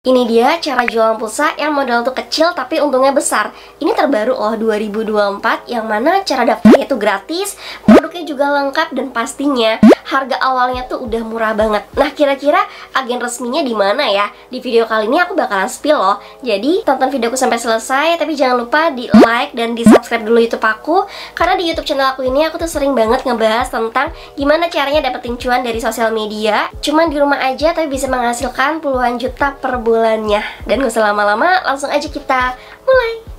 Ini dia cara jualan pulsa yang modal tuh kecil tapi untungnya besar. Ini terbaru loh 2024 yang mana cara daftarnya itu gratis, produknya juga lengkap dan pastinya harga awalnya tuh udah murah banget. Nah kira-kira agen resminya di mana ya? Di video kali ini aku bakalan spill loh. Jadi tonton videoku sampai selesai tapi jangan lupa di like dan di subscribe dulu YouTube aku karena di YouTube channel aku ini aku tuh sering banget ngebahas tentang gimana caranya dapetin cuan dari sosial media. Cuman di rumah aja tapi bisa menghasilkan puluhan juta per bulan bulannya. Dan gak usah lama-lama, langsung aja kita mulai.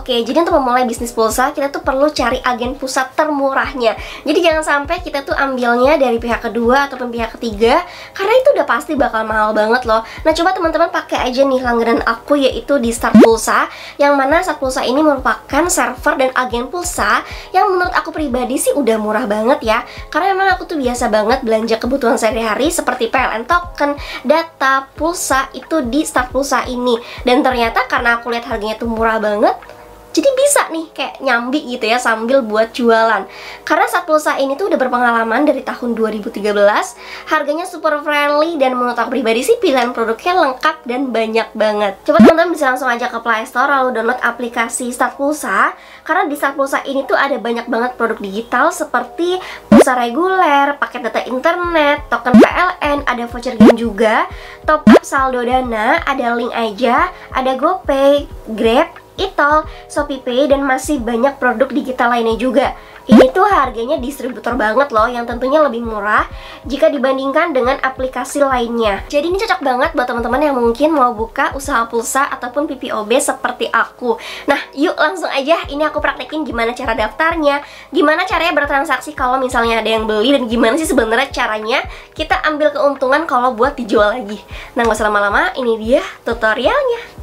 Oke, jadi untuk memulai bisnis pulsa, kita tuh perlu cari agen pusat termurahnya. Jadi jangan sampai kita tuh ambilnya dari pihak kedua ataupun pihak ketiga, karena itu udah pasti bakal mahal banget loh. Nah, coba teman-teman pakai aja nih langganan aku yaitu di Star Pulsa, yang mana Star Pulsa ini merupakan server dan agen pulsa yang menurut aku pribadi sih udah murah banget ya. Karena memang aku tuh biasa banget belanja kebutuhan sehari-hari seperti PLN token, data, pulsa itu di Star Pulsa ini. Dan ternyata karena aku lihat harganya tuh murah banget, jadi bisa nih kayak nyambi gitu ya sambil buat jualan karena saat pulsa ini tuh udah berpengalaman dari tahun 2013 harganya super friendly dan menurut aku pribadi sih pilihan produknya lengkap dan banyak banget coba teman-teman bisa langsung aja ke Play Store lalu download aplikasi Start Pulsa karena di Start Pulsa ini tuh ada banyak banget produk digital seperti pulsa reguler, paket data internet, token PLN, ada voucher game juga, top up saldo dana, ada link aja, ada GoPay, Grab, Itol, ShopeePay, dan masih banyak produk digital lainnya juga. Ini tuh harganya distributor banget loh, yang tentunya lebih murah jika dibandingkan dengan aplikasi lainnya. Jadi ini cocok banget buat teman-teman yang mungkin mau buka usaha pulsa ataupun PPOB seperti aku. Nah, yuk langsung aja ini aku praktekin gimana cara daftarnya, gimana caranya bertransaksi kalau misalnya ada yang beli, dan gimana sih sebenarnya caranya kita ambil keuntungan kalau buat dijual lagi. Nah, nggak usah lama-lama, ini dia tutorialnya.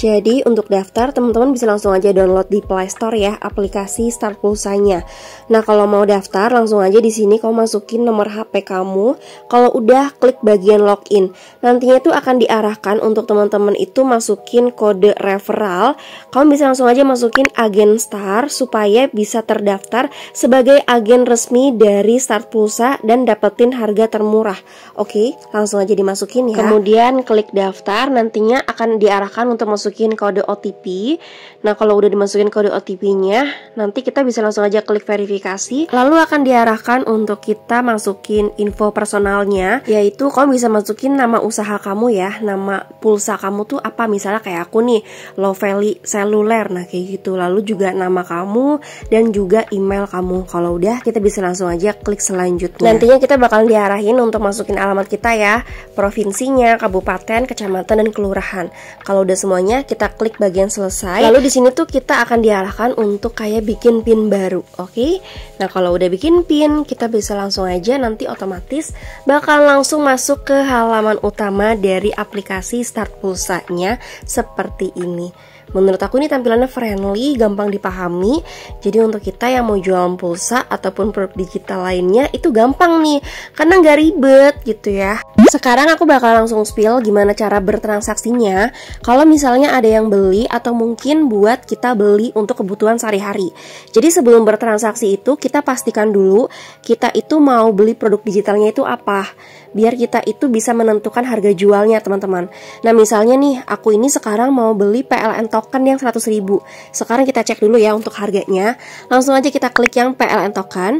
Jadi untuk daftar teman-teman bisa langsung aja download di Play Store ya aplikasi Start Pulsanya. Nah kalau mau daftar langsung aja di sini kamu masukin nomor HP kamu. Kalau udah klik bagian login, nantinya itu akan diarahkan untuk teman-teman itu masukin kode referral. Kamu bisa langsung aja masukin agen Star supaya bisa terdaftar sebagai agen resmi dari Start Pulsa dan dapetin harga termurah. Oke, langsung aja dimasukin ya. Kemudian klik daftar, nantinya akan diarahkan untuk masuk masukin kode OTP. Nah, kalau udah dimasukin kode OTP-nya, nanti kita bisa langsung aja klik verifikasi. Lalu akan diarahkan untuk kita masukin info personalnya, yaitu kamu bisa masukin nama usaha kamu ya, nama pulsa kamu tuh apa misalnya kayak aku nih, Lovely Seluler, Nah, kayak gitu. Lalu juga nama kamu dan juga email kamu. Kalau udah, kita bisa langsung aja klik selanjutnya. Nantinya kita bakal diarahin untuk masukin alamat kita ya, provinsinya, kabupaten, kecamatan dan kelurahan. Kalau udah semuanya kita klik bagian selesai. Lalu di sini tuh kita akan diarahkan untuk kayak bikin pin baru, oke? Okay? Nah, kalau udah bikin pin, kita bisa langsung aja nanti otomatis bakal langsung masuk ke halaman utama dari aplikasi Start Pulsanya seperti ini. Menurut aku ini tampilannya friendly, gampang dipahami. Jadi untuk kita yang mau jualan pulsa ataupun produk digital lainnya itu gampang nih, karena nggak ribet gitu ya. Sekarang aku bakal langsung spill gimana cara bertransaksinya. Kalau misalnya ada yang beli atau mungkin buat kita beli untuk kebutuhan sehari-hari. Jadi sebelum bertransaksi itu kita pastikan dulu kita itu mau beli produk digitalnya itu apa biar kita itu bisa menentukan harga jualnya teman-teman. Nah misalnya nih aku ini sekarang mau beli PLN token yang 100.000 Sekarang kita cek dulu ya untuk harganya. Langsung aja kita klik yang PLN token.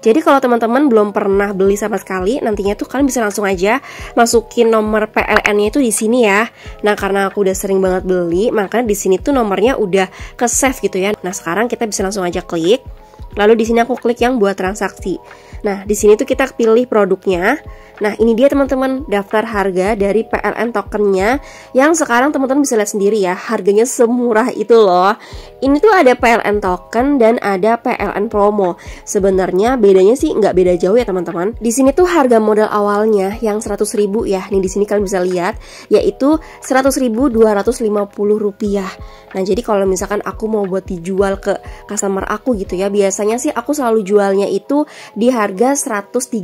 Jadi kalau teman-teman belum pernah beli sama sekali, nantinya tuh kalian bisa langsung aja masukin nomor PLN-nya itu di sini ya. Nah, karena aku udah sering banget beli, makanya di sini tuh nomornya udah ke save gitu ya. Nah, sekarang kita bisa langsung aja klik Lalu di sini aku klik yang buat transaksi. Nah, di sini tuh kita pilih produknya. Nah, ini dia teman-teman daftar harga dari PLN tokennya yang sekarang teman-teman bisa lihat sendiri ya, harganya semurah itu loh. Ini tuh ada PLN token dan ada PLN promo. Sebenarnya bedanya sih nggak beda jauh ya teman-teman. Di sini tuh harga modal awalnya yang 100.000 ya. Nih di sini kalian bisa lihat yaitu 100.250 rupiah. Nah, jadi kalau misalkan aku mau buat dijual ke customer aku gitu ya, biasa biasanya sih aku selalu jualnya itu di harga 103.000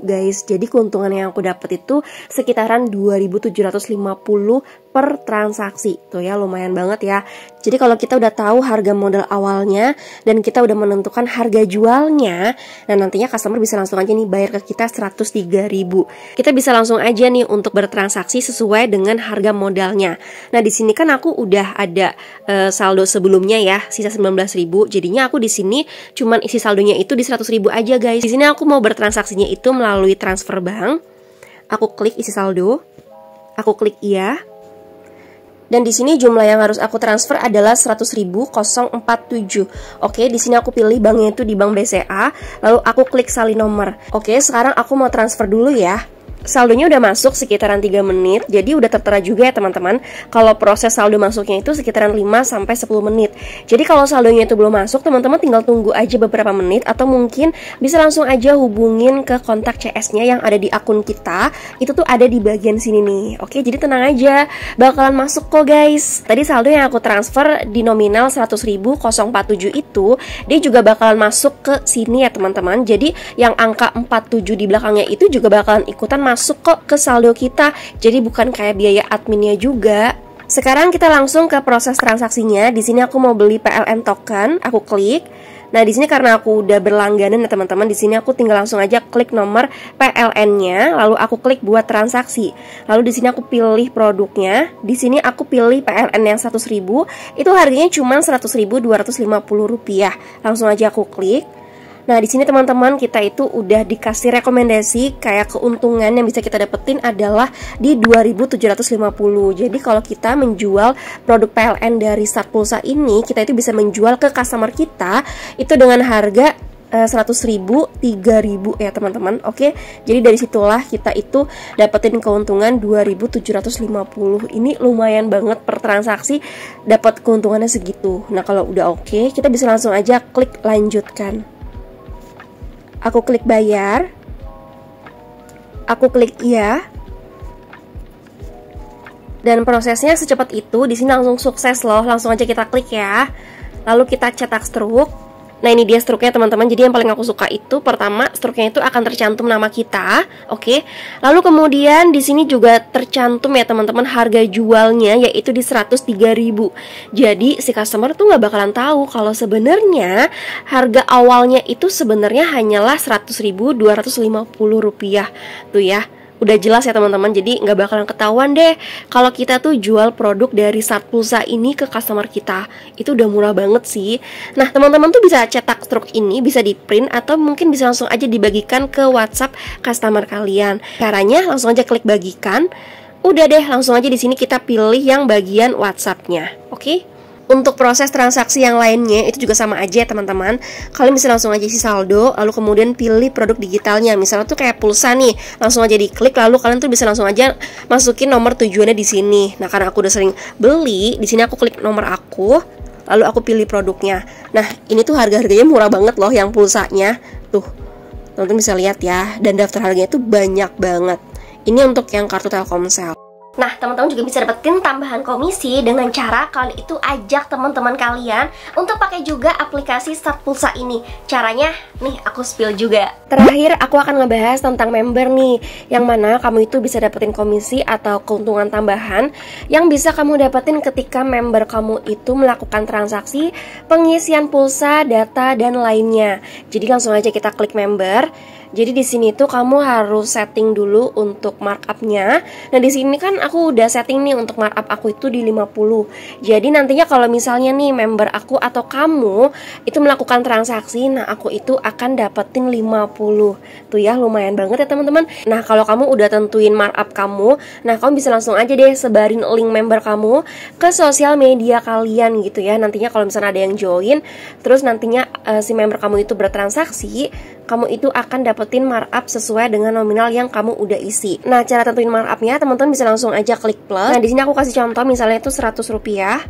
guys. Jadi keuntungan yang aku dapat itu sekitaran 2.750 per transaksi. Tuh ya lumayan banget ya. Jadi kalau kita udah tahu harga modal awalnya dan kita udah menentukan harga jualnya, nah nantinya customer bisa langsung aja nih bayar ke kita 103.000. Kita bisa langsung aja nih untuk bertransaksi sesuai dengan harga modalnya. Nah, di sini kan aku udah ada uh, saldo sebelumnya ya, sisa 19.000. Jadinya aku di sini cuman isi saldonya itu di 100 ribu aja guys. Di sini aku mau bertransaksinya itu melalui transfer bank. Aku klik isi saldo. Aku klik iya. Dan di sini jumlah yang harus aku transfer adalah 100.047. Oke, di sini aku pilih banknya itu di Bank BCA, lalu aku klik salin nomor. Oke, sekarang aku mau transfer dulu ya saldonya udah masuk sekitaran 3 menit jadi udah tertera juga ya teman-teman kalau proses saldo masuknya itu sekitaran 5 sampai 10 menit jadi kalau saldonya itu belum masuk teman-teman tinggal tunggu aja beberapa menit atau mungkin bisa langsung aja hubungin ke kontak CS-nya yang ada di akun kita itu tuh ada di bagian sini nih oke jadi tenang aja bakalan masuk kok guys tadi saldo yang aku transfer di nominal 100.047 itu dia juga bakalan masuk ke sini ya teman-teman jadi yang angka 47 di belakangnya itu juga bakalan ikutan masuk masuk kok ke saldo kita jadi bukan kayak biaya adminnya juga sekarang kita langsung ke proses transaksinya. Di sini aku mau beli PLN token, aku klik. Nah, di sini karena aku udah berlangganan ya teman-teman, di sini aku tinggal langsung aja klik nomor PLN-nya, lalu aku klik buat transaksi. Lalu di sini aku pilih produknya. Di sini aku pilih PLN yang 100.000, itu harganya cuma rp rupiah Langsung aja aku klik. Nah, di sini teman-teman kita itu udah dikasih rekomendasi kayak keuntungan yang bisa kita dapetin adalah di 2750. Jadi kalau kita menjual produk PLN dari Start Pulsa ini, kita itu bisa menjual ke customer kita itu dengan harga 100.000, eh, 3.000 ya teman-teman oke jadi dari situlah kita itu dapetin keuntungan 2750 ini lumayan banget per transaksi dapat keuntungannya segitu nah kalau udah oke kita bisa langsung aja klik lanjutkan Aku klik bayar. Aku klik iya. Dan prosesnya secepat itu, di sini langsung sukses loh, langsung aja kita klik ya. Lalu kita cetak struk, Nah ini dia struknya teman-teman Jadi yang paling aku suka itu pertama struknya itu akan tercantum nama kita Oke okay? Lalu kemudian di sini juga tercantum ya teman-teman harga jualnya yaitu di 103.000 Jadi si customer tuh gak bakalan tahu kalau sebenarnya harga awalnya itu sebenarnya hanyalah 100.250 rupiah Tuh ya udah jelas ya teman-teman jadi nggak bakalan ketahuan deh kalau kita tuh jual produk dari saat pulsa ini ke customer kita itu udah murah banget sih nah teman-teman tuh bisa cetak struk ini bisa di print atau mungkin bisa langsung aja dibagikan ke WhatsApp customer kalian caranya langsung aja klik bagikan udah deh langsung aja di sini kita pilih yang bagian WhatsAppnya oke okay? untuk proses transaksi yang lainnya itu juga sama aja teman-teman kalian bisa langsung aja isi saldo lalu kemudian pilih produk digitalnya misalnya tuh kayak pulsa nih langsung aja diklik lalu kalian tuh bisa langsung aja masukin nomor tujuannya di sini nah karena aku udah sering beli di sini aku klik nomor aku lalu aku pilih produknya nah ini tuh harga-harganya murah banget loh yang pulsanya tuh teman-teman bisa lihat ya dan daftar harganya tuh banyak banget ini untuk yang kartu Telkomsel Nah, teman-teman juga bisa dapetin tambahan komisi dengan cara kalian itu ajak teman-teman kalian untuk pakai juga aplikasi Start Pulsa ini. Caranya, nih aku spill juga. Terakhir, aku akan ngebahas tentang member nih, yang mana kamu itu bisa dapetin komisi atau keuntungan tambahan yang bisa kamu dapetin ketika member kamu itu melakukan transaksi, pengisian pulsa, data, dan lainnya. Jadi langsung aja kita klik member, jadi di sini tuh kamu harus setting dulu untuk markupnya. Nah, di sini kan aku udah setting nih untuk markup aku itu di 50. Jadi nantinya kalau misalnya nih member aku atau kamu itu melakukan transaksi, nah aku itu akan dapetin 50. Tuh ya, lumayan banget ya teman-teman. Nah, kalau kamu udah tentuin markup kamu, nah kamu bisa langsung aja deh sebarin link member kamu ke sosial media kalian gitu ya. Nantinya kalau misalnya ada yang join, terus nantinya uh, si member kamu itu bertransaksi, kamu itu akan dapat dapetin markup sesuai dengan nominal yang kamu udah isi. Nah, cara tentuin markupnya teman-teman bisa langsung aja klik plus. Nah, di sini aku kasih contoh misalnya itu 100 rupiah.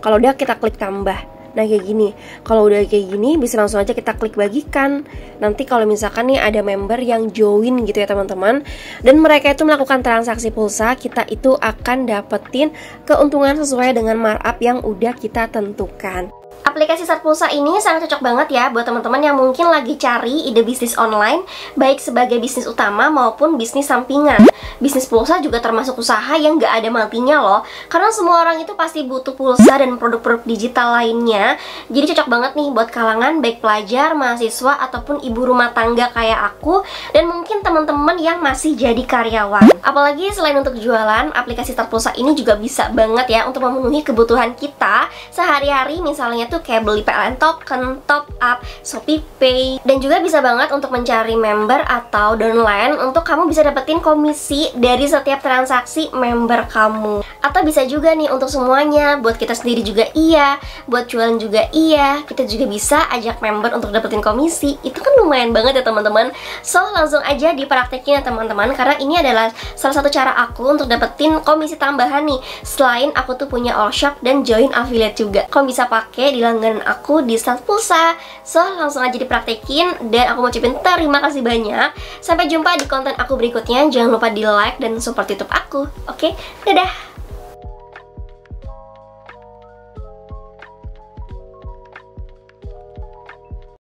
Kalau udah kita klik tambah. Nah kayak gini, kalau udah kayak gini bisa langsung aja kita klik bagikan Nanti kalau misalkan nih ada member yang join gitu ya teman-teman Dan mereka itu melakukan transaksi pulsa Kita itu akan dapetin keuntungan sesuai dengan markup yang udah kita tentukan Aplikasi Start Pulsa ini sangat cocok banget ya buat teman-teman yang mungkin lagi cari ide bisnis online baik sebagai bisnis utama maupun bisnis sampingan. Bisnis pulsa juga termasuk usaha yang gak ada matinya loh karena semua orang itu pasti butuh pulsa dan produk-produk digital lainnya. Jadi cocok banget nih buat kalangan baik pelajar, mahasiswa ataupun ibu rumah tangga kayak aku dan mungkin teman-teman yang masih jadi karyawan. Apalagi selain untuk jualan, aplikasi terpulsa ini juga bisa banget ya untuk memenuhi kebutuhan kita sehari-hari misalnya tuh kayak beli PLN token, top up, Shopee Pay dan juga bisa banget untuk mencari member atau downline untuk kamu bisa dapetin komisi dari setiap transaksi member kamu atau bisa juga nih untuk semuanya buat kita sendiri juga iya buat jualan juga iya kita juga bisa ajak member untuk dapetin komisi itu kan lumayan banget ya teman-teman so langsung aja dipraktekin ya teman-teman karena ini adalah salah satu cara aku untuk dapetin komisi tambahan nih selain aku tuh punya all shop dan join affiliate juga kamu bisa pakai di langganan aku di saat Pulsa so langsung aja dipraktekin dan aku mau cipin terima kasih banyak sampai jumpa di konten aku berikutnya jangan lupa di like dan support youtube aku oke okay? dadah